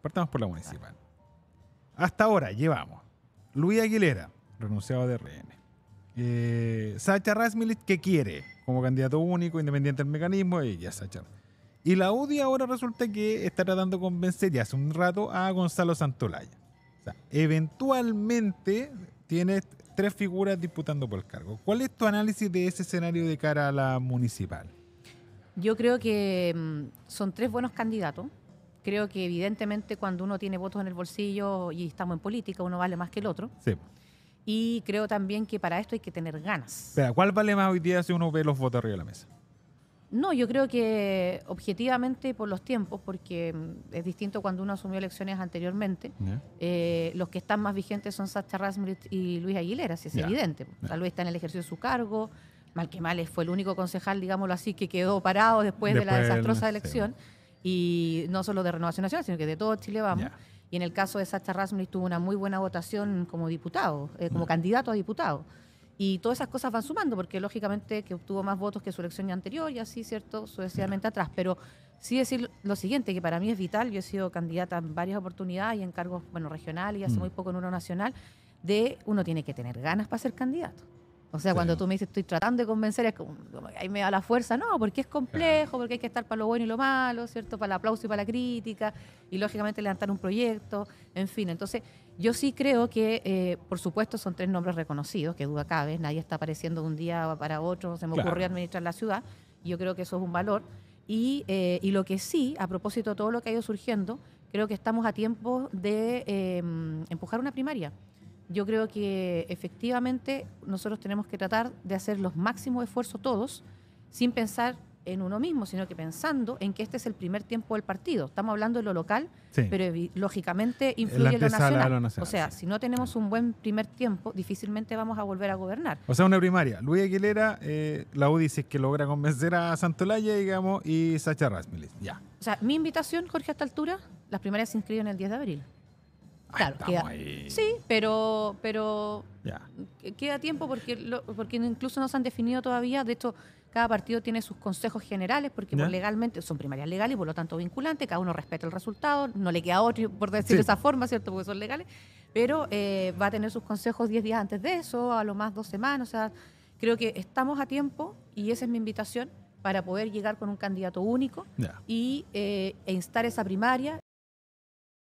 Partamos por la municipal. Hasta ahora llevamos Luis Aguilera, renunciado de RN. Eh, Sacha Rasmilit, que quiere como candidato único, independiente del mecanismo, y eh, ya Sacha. Y la UDI ahora resulta que está tratando de convencer ya hace un rato a Gonzalo Santolaya. O sea, eventualmente tienes tres figuras disputando por el cargo. ¿Cuál es tu análisis de ese escenario de cara a la municipal? Yo creo que mm, son tres buenos candidatos creo que evidentemente cuando uno tiene votos en el bolsillo y estamos en política, uno vale más que el otro. Y creo también que para esto hay que tener ganas. ¿cuál vale más hoy día si uno ve los votos arriba de la mesa? No, yo creo que objetivamente por los tiempos, porque mm, es distinto cuando uno asumió elecciones anteriormente, eh, los que están más vigentes son Sacha Rasmussen y Luis Aguilera, si es evidente. Tal vez está en el ejercicio de su cargo, mal que mal fue el único concejal, digámoslo así, que quedó parado después, de la desastrosa elección y no solo de Renovación Nacional, sino que de todo Chile vamos. Y en el caso de Sacha Rasmussen tuvo una muy buena votación como diputado, eh, como mm. candidato a diputado. Y todas esas cosas van sumando, porque lógicamente que obtuvo más votos que su elección anterior y así, ¿cierto? Sucesivamente atrás. Pero sí decir lo siguiente, que para mí es vital, yo he sido candidata en varias oportunidades y en cargos, bueno, regional y hace mm. muy poco en uno nacional, de uno tiene que tener ganas para ser candidato. O sea, cuando tú me dices estoy tratando de convencer, es como, ahí me da la fuerza, no, porque es complejo, porque hay que estar para lo bueno y lo malo, ¿cierto? Para el aplauso y para la crítica, y lógicamente levantar un proyecto, en fin. Entonces, yo sí creo que, eh, por supuesto, son tres nombres reconocidos, que duda cabe, nadie está apareciendo de un día para otro, se me ocurrió administrar la ciudad, y yo creo que eso es un valor. Eh, y, lo que sí, a propósito de todo lo que ha ido surgiendo, creo que estamos a tiempo de eh, empujar una primaria yo creo que efectivamente nosotros tenemos que tratar de hacer los máximos esfuerzos todos, sin pensar en uno mismo, sino que pensando en que este es el primer tiempo del partido. Estamos hablando de lo local, pero lógicamente influye en lo nacional. O sea, si no tenemos un buen primer tiempo, difícilmente vamos a volver a gobernar. O sea, una primaria. Luis Aguilera, eh, la UDI, que logra convencer a Santolaya, digamos, y Sacha Rasmilis. Ya. O sea, mi invitación, Jorge, a esta altura, las primarias se inscriben el 10 de abril. Claro, sí, pero, pero queda tiempo porque, porque incluso no se han definido todavía. De hecho, cada partido tiene sus consejos generales porque legalmente son primarias legales y por lo tanto vinculantes. Cada uno respeta el resultado, no le queda otro, por decir de esa forma, ¿cierto? Porque son legales. Pero eh, va a tener sus consejos 10 días antes de eso, a lo más dos semanas. O sea, creo que estamos a tiempo y esa es mi invitación para poder llegar con un candidato único y, eh, e instar esa primaria